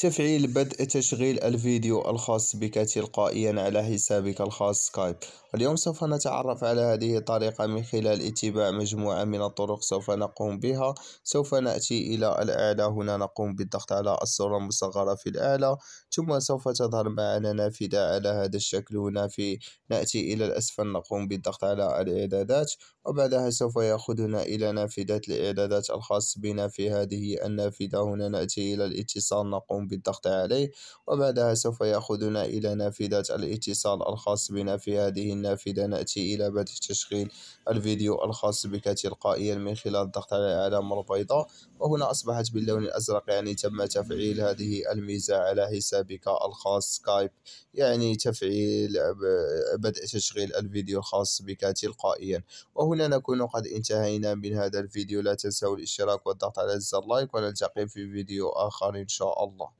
تفعيل بدء تشغيل الفيديو الخاص بك تلقائيا على حسابك الخاص سكايب اليوم سوف نتعرف على هذه الطريقة من خلال اتباع مجموعة من الطرق سوف نقوم بها سوف نأتي إلى الأعلى هنا نقوم بالضغط على الصورة المصغرة في الأعلى ثم سوف تظهر معنا نافذة على هذا الشكل هنا في نأتي إلى الأسفل نقوم بالضغط على الإعدادات وبعدها سوف يأخذنا إلى نافذة الإعدادات الخاص بنا في هذه النافذة هنا نأتي إلى الاتصال نقوم بالضغط عليه وبعدها سوف يأخذنا إلى نافذة الاتصال الخاص بنا في هذه النافذة نأتي إلى بدء تشغيل الفيديو الخاص بك تلقائيا من خلال الضغط على العلامة البيضاء وهنا أصبحت باللون الأزرق يعني تم تفعيل هذه الميزة على حسابك الخاص سكايب يعني تفعيل بدء تشغيل الفيديو الخاص بك تلقائيا وهنا نكون قد انتهينا من هذا الفيديو لا تنسوا الاشتراك والضغط على زر لايك ونلتقي في فيديو آخر إن شاء الله